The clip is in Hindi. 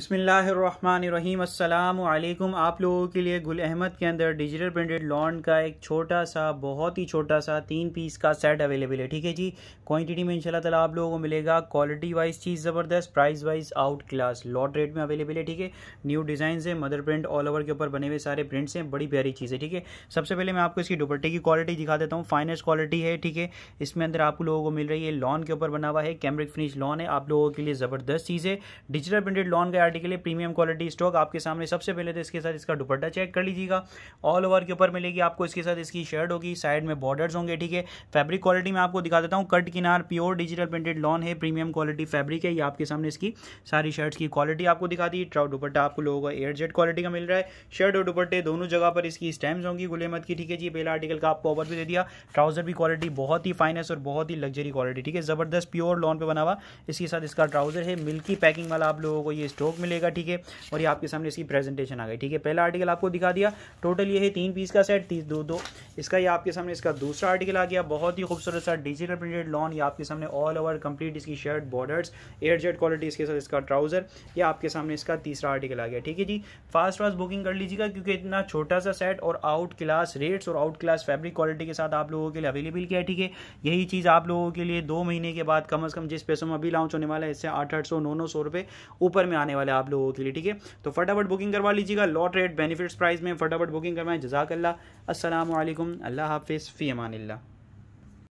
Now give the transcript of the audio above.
बसमीम् अल्लाम आप लोगों के लिए गुल अहमद के अंदर डिजिटल प्रिंटेड लॉन का एक छोटा सा बहुत ही छोटा सा तीन पीस का सेट अवेलेबल है ठीक है जी क्वांटिटी में इंशाल्लाह ताला आप लोगों को मिलेगा क्वालिटी वाइज चीज़ ज़बरदस्त price wise out class lot rate में अवेलेबल है ठीक है न्यू डिज़ाइन है मदर प्रिंट ऑल ओवर के ऊपर बने हुए सारे प्रिंट्स हैं बड़ी प्यारी चीज़ है ठीक है सबसे पहले मैं आपको इसकी दुपट्टे की क्वालिटी दिखा देता हूँ फाइनेस्ट क्वालिटी है ठीक है इसमें अंदर आप लोगों को मिल रही है लॉन के ऊपर बना हुआ है कैमरिक फिनिश लॉन है आप लोगों के लिए ज़बरदस्त चीज़ है डिजिटल प्रिंटेड लॉन का पार्टी के लिए प्रीमियम क्वालिटी स्टॉक आपके सामने सबसे पहले तो इसके साथ इसका दुपट्टा चेक कर लीजिएगा ऑल ओवर के ऊपर मिलेगी आपको इसके साथ इसकी शर्ट होगी साइड में बॉर्डर्स होंगे ठीक है फैब्रिक क्वालिटी में आपको दिखा देता हूँ कट किनार प्योर डिजिटल प्रिंटेड लॉन है प्रीमियम क्वालिटी फैब्रिक है ये आपके सामने इसकी सारी शर्ट्स की क्वालिटी आपको दिखा दी ट्राउट दुपट्टा आपको लोगों का एयर जेट क्वालिटी का मिल रहा है शर्ट और दुपट्टे दोनों जगह पर इसकी स्टैम्स होंगी गुलेमत की ठीक है जी पहला आर्टिकल का आपको ओवर भी दे दिया ट्राउजर भी क्वालिटी बहुत ही फाइनेस और बहुत ही लग्जरी क्वालिटी ठीक है जबरदस्त प्योर लॉन पर बना हुआ इसके साथ इसका ट्राउजर है मिल्की पैकिंग वाला आप लोगों को ये स्टॉक फ्रॉक मिलेगा ठीक है और ये आपके सामने इसकी प्रेजेंटेशन आ गई ठीक है पहला आर्टिकल आपको दिखा दिया टोटल ये है तीन पीस का सेट तीस दो दो इसका ये आपके सामने इसका दूसरा आर्टिकल आ गया बहुत ही खूबसूरत सा डिजिटल प्रिंटेड लॉन ये आपके सामने ऑल ओवर कंप्लीट इसकी shirt borders air jet quality इसके साथ इसका ट्राउजर ये आपके सामने इसका तीसरा आर्टिकल आ गया ठीक है जी फास्ट फास्ट बुकिंग कर लीजिएगा क्योंकि इतना छोटा सा सेट और आउट क्लास रेट्स और आउट क्लास फैब्रिक क्वालिटी के साथ आप लोगों के लिए अवेलेबल किया है ठीक है यही चीज़ आप लोगों के लिए दो महीने के बाद कम अज़ कम जिस पैसों में अभी लॉन्च होने वाला है इससे आठ आठ सौ नौ नौ सौ रुपए ऊपर में आने वाले आप लोगों के लिए ठीक है तो फटाफट बुकिंग करवा लीजिएगा लॉट रेट बेनिफिट्स प्राइस में फटाफट बुकिंग करवाएं जजाकल्ला असलम عليكم الله حافظ في أمان الله